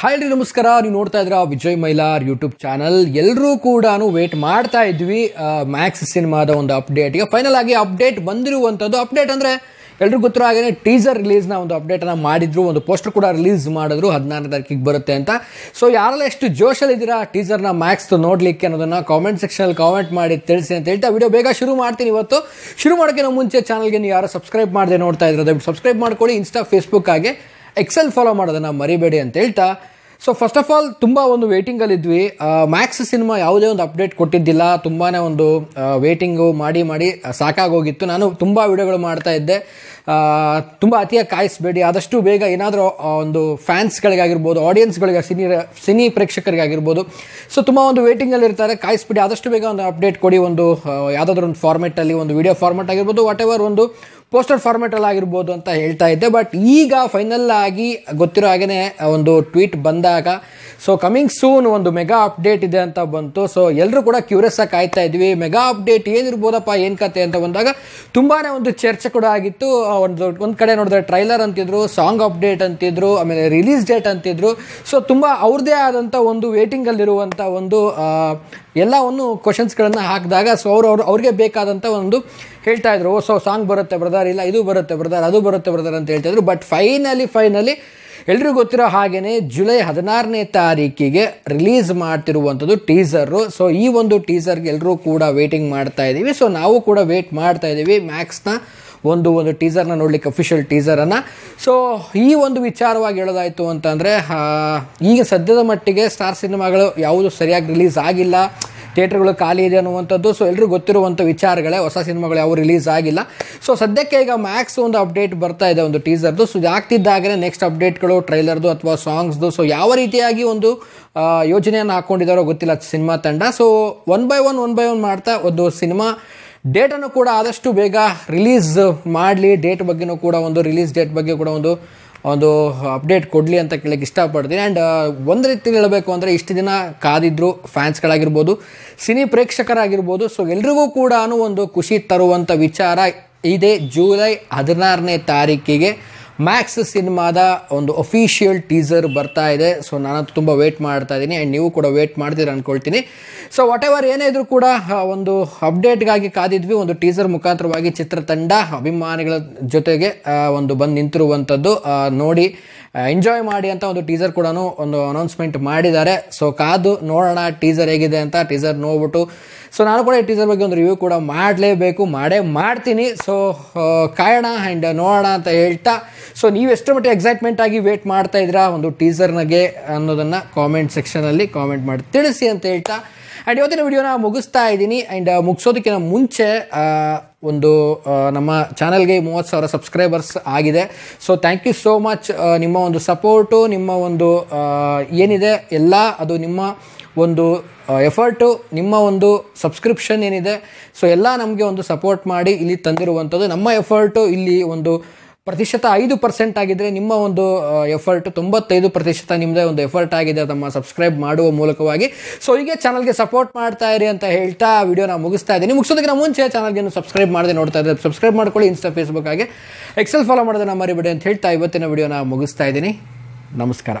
hi ನಮಸ್ಕಾರ ನೀವು ನೋಡ್ತಾ ಇದ್ರ ವಿಜಯ್ ಮೈಲಾರ್ ಯೂಟ್ಯೂಬ್ ಚಾನಲ್ ಎಲ್ಲರೂ ಕೂಡ ವೇಟ್ ಮಾಡ್ತಾ ಇದ್ವಿ ಮ್ಯಾಕ್ಸ್ ಸಿನಿಮಾದ ಒಂದು ಅಪ್ಡೇಟ್ ಈಗ ಫೈನಲ್ ಆಗಿ ಅಪ್ಡೇಟ್ ಬಂದಿರುವಂಥದ್ದು ಅಪ್ಡೇಟ್ ಅಂದರೆ ಎಲ್ರಿಗೂ ಗೊತ್ತಿರೋ ಹಾಗೆ ಟೀಸರ್ ರಿಲೀಸ್ನ ಒಂದು ಅಪ್ಡೇಟನ್ನು ಮಾಡಿದ್ರು ಒಂದು ಪೋಸ್ಟರ್ ಕೂಡ ರಿಲೀಸ್ ಮಾಡಿದ್ರು ಹದಿನಾರನೇ ತಾರೀಕಿಗೆ ಬರುತ್ತೆ ಅಂತ ಸೊ ಯಾರೆಲ್ಲ ಎಷ್ಟು ಜೋಶಲ್ಲಿದ್ದೀರಾ ಟೀಸರ್ನ ಮ್ಯಾಕ್ಸ್ ನೋಡ್ಲಿಕ್ಕೆ ಅನ್ನೋದನ್ನು ಕಾಮೆಂಟ್ ಸೆಕ್ಷನಲ್ಲಿ ಕಾಮೆಂಟ್ ಮಾಡಿ ತಿಳಿಸಿ ಅಂತ ಹೇಳ್ತಾ ವಿಡಿಯೋ ಬೇಗ ಶುರು ಮಾಡ್ತೀನಿ ಇವತ್ತು ಶುರು ಮಾಡೋಕ್ಕೆ ನಾವು ಮುಂಚೆ ಚಾನಲ್ಗೆ ನೀವು ಯಾರು ಸಬ್ಸ್ಕ್ರೈಬ್ ಮಾಡದೆ ನೋಡ್ತಾ ಇದ್ರೆ ದಯವಿಟ್ಟು ಸಬ್ಸ್ಕ್ರೈಬ್ ಮಾಡ್ಕೊಳ್ಳಿ ಇನ್ಸ್ಟಾ ಫೇಸ್ಬುಕ್ ಆಗಿ ಎಕ್ಸೆಲ್ ಫಾಲೋ ಮಾಡೋದನ್ನು ಮರಿಬೇಡಿ ಅಂತ ಹೇಳ್ತಾ ಸೊ ಫಸ್ಟ್ ಆಫ್ ಆಲ್ ತುಂಬ ಒಂದು ವೇಟಿಂಗಲ್ಲಿದ್ವಿ ಮ್ಯಾಕ್ಸ್ ಸಿನಿಮಾ ಯಾವುದೇ ಒಂದು ಅಪ್ಡೇಟ್ ಕೊಟ್ಟಿದ್ದಿಲ್ಲ ತುಂಬಾ ಒಂದು ವೇಟಿಂಗು ಮಾಡಿ ಮಾಡಿ ಸಾಕಾಗೋಗಿತ್ತು ನಾನು ತುಂಬ ವಿಡಿಯೋಗಳು ಮಾಡ್ತಾ ಇದ್ದೆ ತುಂಬ ಅತಿಯಾಗಿ ಕಾಯಿಸ್ಬೇಡಿ ಆದಷ್ಟು ಬೇಗ ಏನಾದರೂ ಒಂದು ಫ್ಯಾನ್ಸ್ಗಳಿಗಾಗಿರ್ಬೋದು ಆಡಿಯನ್ಸ್ಗಳಿಗೆ ಸಿನಿ ಸಿನಿ ಪ್ರೇಕ್ಷಕರಿಗಾಗಿರ್ಬೋದು ಸೊ ತುಂಬ ಒಂದು ಇರ್ತಾರೆ ಕಾಯಿಸ್ಬಿಡಿ ಆದಷ್ಟು ಬೇಗ ಒಂದು ಅಪ್ಡೇಟ್ ಕೊಡಿ ಒಂದು ಯಾವುದಾದ್ರೂ ಒಂದು ಫಾರ್ಮೆಟಲ್ಲಿ ಒಂದು ವಿಡಿಯೋ ಫಾರ್ಮೆಟ್ ಆಗಿರ್ಬೋದು ವಾಟ್ ಎವರ್ ಒಂದು ಪೋಸ್ಟರ್ ಫಾರ್ಮೆಟಲ್ಲಿ ಆಗಿರ್ಬೋದು ಅಂತ ಹೇಳ್ತಾ ಇದ್ದೆ ಬಟ್ ಈಗ ಫೈನಲ್ ಆಗಿ ಗೊತ್ತಿರೋ ಹಾಗೆ ಒಂದು ಟ್ವೀಟ್ ಬಂದಾಗ ಸೊ ಕಮಿಂಗ್ ಸೂನ್ ಒಂದು ಮೆಗಾ ಅಪ್ಡೇಟ್ ಇದೆ ಅಂತ ಬಂತು ಸೊ ಎಲ್ಲರೂ ಕೂಡ ಕ್ಯೂರಿಯಸ್ ಆಗಿ ಕಾಯ್ತಾ ಇದ್ವಿ ಮೆಗಾ ಅಪ್ಡೇಟ್ ಏನಿರ್ಬೋದಪ್ಪ ಏನು ಕತೆ ಅಂತ ಬಂದಾಗ ತುಂಬಾ ಒಂದು ಚರ್ಚೆ ಕೂಡ ಆಗಿತ್ತು ಒಂದು ಒಂದು ಕಡೆ ನೋಡಿದ್ರೆ ಟ್ರೈಲರ್ ಅಂತಿದ್ರು ಸಾಂಗ್ ಅಪ್ಡೇಟ್ ಅಂತಿದ್ರು ಆಮೇಲೆ ರಿಲೀಸ್ ಡೇಟ್ ಅಂತಿದ್ರು ಸೊ ತುಂಬ ಅವ್ರದ್ದೇ ಆದಂಥ ಒಂದು ವೇಟಿಂಗಲ್ಲಿರುವಂಥ ಒಂದು ಎಲ್ಲವನ್ನು ಕ್ವಶನ್ಸ್ಗಳನ್ನು ಹಾಕಿದಾಗ ಸೊ ಅವರು ಅವ್ರಿಗೆ ಬೇಕಾದಂಥ ಒಂದು ಹೇಳ್ತಾ ಇದ್ರು ಓ ಸೊ ಸಾಂಗ್ ಬರುತ್ತೆ ಬ್ರದರ್ ಇಲ್ಲ ಇದು ಬರುತ್ತೆ ಬ್ರದರ್ ಅದು ಬರುತ್ತೆ ಬ್ರದರ್ ಅಂತ ಇದ್ರು ಬಟ್ ಫೈನಲಿ ಫೈನಲಿ ಎಲ್ರಿಗೂ ಗೊತ್ತಿರೋ ಹಾಗೆಯೇ ಜುಲೈ ಹದಿನಾರನೇ ತಾರೀಕಿಗೆ ರಿಲೀಸ್ ಮಾಡ್ತಿರುವಂಥದ್ದು ಟೀಸರು ಸೊ ಈ ಒಂದು ಟೀಸರ್ಗೆ ಎಲ್ಲರೂ ಕೂಡ ವೇಟಿಂಗ್ ಮಾಡ್ತಾ ಇದ್ದೀವಿ ಸೊ ನಾವು ಕೂಡ ವೇಟ್ ಮಾಡ್ತಾ ಇದ್ದೀವಿ ಮ್ಯಾಕ್ಸ್ನ ಒಂದು ಒಂದು ಟೀಸರ್ನ ನೋಡಲಿಕ್ಕೆ ಅಫಿಷಿಯಲ್ ಟೀಸರನ್ನು ಸೊ ಈ ಒಂದು ವಿಚಾರವಾಗಿ ಹೇಳೋದಾಯಿತು ಅಂತಂದರೆ ಈಗ ಸದ್ಯದ ಮಟ್ಟಿಗೆ ಸ್ಟಾರ್ ಸಿನಿಮಾಗಳು ಯಾವುದು ಸರಿಯಾಗಿ ರಿಲೀಸ್ ಆಗಿಲ್ಲ ಥಿಯೇಟರ್ಗಳು ಖಾಲಿ ಇದೆ ಅನ್ನುವಂಥದ್ದು ಸೊ ಎಲ್ಲರೂ ಗೊತ್ತಿರುವಂಥ ವಿಚಾರಗಳೇ ಹೊಸ ಸಿನಿಮಾಗಳು ಯಾವ ರಿಲೀಸ್ ಆಗಿಲ್ಲ ಸೊ ಸದ್ಯಕ್ಕೆ ಈಗ ಮ್ಯಾಕ್ಸ್ ಒಂದು ಅಪ್ಡೇಟ್ ಬರ್ತಾ ಇದೆ ಒಂದು ಟೀಸರ್ದು ಸೊ ಆಗ್ತಿದ್ದಾಗಲೇ ನೆಕ್ಸ್ಟ್ ಅಪ್ಡೇಟ್ಗಳು ಟ್ರೈಲರ್ದು ಅಥವಾ ಸಾಂಗ್ಸ್ದು ಸೊ ಯಾವ ರೀತಿಯಾಗಿ ಒಂದು ಯೋಜನೆಯನ್ನು ಹಾಕ್ಕೊಂಡಿದ್ದಾರೋ ಗೊತ್ತಿಲ್ಲ ಸಿನಿಮಾ ತಂಡ so one by one one by one ಮಾಡ್ತಾ ಒಂದು ಸಿನಿಮಾ ಡೇಟನ್ನು ಕೂಡ ಆದಷ್ಟು ಬೇಗ ರಿಲೀಸ್ ಮಾಡಲಿ ಡೇಟ್ ಬಗ್ಗೆನೂ ಕೂಡ ಒಂದು ರಿಲೀಸ್ ಡೇಟ್ ಬಗ್ಗೆ ಕೂಡ ಒಂದು ಒಂದು ಅಪ್ಡೇಟ್ ಕೊಡಲಿ ಅಂತ ಕೇಳಕ್ಕೆ ಇಷ್ಟಪಡ್ತೀನಿ ಆ್ಯಂಡ್ ಒಂದು ರೀತಿಯಲ್ಲಿ ಹೇಳಬೇಕು ಅಂದರೆ ಇಷ್ಟು ದಿನ ಕಾದಿದ್ರು ಫ್ಯಾನ್ಸ್ಗಳಾಗಿರ್ಬೋದು ಸಿನಿ ಪ್ರೇಕ್ಷಕರಾಗಿರ್ಬೋದು ಸೊ ಎಲ್ರಿಗೂ ಕೂಡ ಒಂದು ಖುಷಿ ತರುವಂಥ ವಿಚಾರ ಇದೇ ಜೂಲೈ ಹದಿನಾರನೇ ತಾರೀಕಿಗೆ ಮ್ಯಾಕ್ಸ್ ಸಿನಿಮಾದ ಒಂದು ಅಫಿಷಿಯಲ್ ಟೀಸರ್ ಬರ್ತಾ ಇದೆ ಸೊ ನಾನು ತುಂಬ ವೇಟ್ ಮಾಡ್ತಾ ಇದ್ದೀನಿ ಆ್ಯಂಡ್ ನೀವು ಕೂಡ ವೇಟ್ ಮಾಡ್ತೀರ ಅಂದ್ಕೊಳ್ತೀನಿ ಸೊ ವಾಟ್ ಎವರ್ ಏನೇ ಇದ್ರು ಕೂಡ ಒಂದು ಅಪ್ಡೇಟ್ಗಾಗಿ ಕಾದಿದ್ವಿ ಒಂದು ಟೀಸರ್ ಮುಖಾಂತರವಾಗಿ ಚಿತ್ರತಂಡ ಅಭಿಮಾನಿಗಳ ಜೊತೆಗೆ ಒಂದು ಬಂದು ನಿಂತಿರುವಂಥದ್ದು ನೋಡಿ ಎಂಜಾಯ್ ಮಾಡಿ ಅಂತ ಒಂದು ಟೀಸರ್ ಕೂಡ ಒಂದು ಅನೌನ್ಸ್ಮೆಂಟ್ ಮಾಡಿದ್ದಾರೆ ಸೊ ಕಾದು ನೋಡೋಣ ಟೀಸರ್ ಹೇಗಿದೆ ಅಂತ ಟೀಸರ್ ನೋಡ್ಬಿಟ್ಟು ಸೊ ನಾನು ಕೂಡ ಈ ಟೀಸರ್ ಬಗ್ಗೆ ಒಂದು ರಿವ್ಯೂ ಕೂಡ ಮಾಡಲೇಬೇಕು ಮಾಡೇ ಮಾಡ್ತೀನಿ ಸೊ ಕಾಯೋಣ ಆ್ಯಂಡ್ ನೋಡೋಣ ಅಂತ ಹೇಳ್ತಾ ಸೊ ನೀವು ಎಷ್ಟರ ಮಟ್ಟಿಗೆ ಎಕ್ಸೈಟ್ಮೆಂಟ್ ಆಗಿ ವೇಟ್ ಮಾಡ್ತಾ ಇದ್ದೀರಾ ಒಂದು ಟೀಸರ್ನಾಗೆ ಅನ್ನೋದನ್ನು ಕಾಮೆಂಟ್ ಸೆಕ್ಷನಲ್ಲಿ ಕಾಮೆಂಟ್ ಮಾಡಿ ತಿಳಿಸಿ ಅಂತ ಹೇಳ್ತಾ ಆ್ಯಂಡ್ ಇವತ್ತಿನ ವಿಡಿಯೋನ ಮುಗಿಸ್ತಾ ಇದ್ದೀನಿ ಆ್ಯಂಡ್ uh, ಮುಗಿಸೋದಕ್ಕಿಂತ ಮುಂಚೆ ಒಂದು ನಮ್ಮ ಚಾನಲ್ಗೆ ಮೂವತ್ತು ಸಾವಿರ ಸಬ್ಸ್ಕ್ರೈಬರ್ಸ್ ಆಗಿದೆ so thank you so much ನಿಮ್ಮ ಒಂದು ಸಪೋರ್ಟು ನಿಮ್ಮ ಒಂದು ಏನಿದೆ ಎಲ್ಲ ಅದು ನಿಮ್ಮ ಒಂದು ಎಫರ್ಟು ನಿಮ್ಮ ಒಂದು ಸಬ್ಸ್ಕ್ರಿಪ್ಷನ್ ಏನಿದೆ ಸೊ ಎಲ್ಲ ನಮಗೆ ಒಂದು ಸಪೋರ್ಟ್ ಮಾಡಿ ಇಲ್ಲಿ ತಂದಿರುವಂಥದ್ದು ನಮ್ಮ ಎಫರ್ಟು ಇಲ್ಲಿ ಒಂದು ಪ್ರತಿಶತ ಐದು ಪರ್ಸೆಂಟ್ ಆಗಿದ್ದರೆ ನಿಮ್ಮ ಒಂದು ಎಫರ್ಟ್ ತೊಂಬತ್ತೈದು ಪ್ರತಿಶತ ನಿಮ್ಮದೇ ಒಂದು ಎಫರ್ಟ್ ಆಗಿದೆ ತಮ್ಮ ಸಬ್ಸ್ಕ್ರೈಬ್ ಮಾಡುವ ಮೂಲಕವಾಗಿ ಸೊ ಹೀಗೆ ಚಾನಲ್ಗೆ ಸಪೋರ್ಟ್ ಮಾಡ್ತಾ ಇರಿ ಅಂತ ಹೇಳ್ತಾ ವಿಡಿಯೋ ನಾವು ಮುಗಿಸ್ತಾ ಇದ್ದೀನಿ ಮುಗಿಸೋದಕ್ಕೆ ಮುಂಚೆ ಚಾನಲ್ಗೆ ಸಬ್ಸ್ಕ್ರೈಬ್ ಮಾಡದೆ ನೋಡ್ತಾ ಇದ್ದೆ ಸಬ್ಸ್ಕ್ರೈಬ್ ಮಾಡ್ಕೊಳ್ಳಿ ಇನ್ಸ್ಟಾ ಫೇಸ್ಬುಕ್ ಹಾಗೆ ಎಕ್ಸೆಲ್ ಫಾಲೋ ಮಾಡೋದನ್ನ ಮರಿಬೇಡಿ ಅಂತ ಹೇಳ್ತಾ ಇವತ್ತಿನ ವಿಡಿಯೋನ ಮುಗಿಸ್ತಾ ಇದ್ದೀನಿ ನಮಸ್ಕಾರ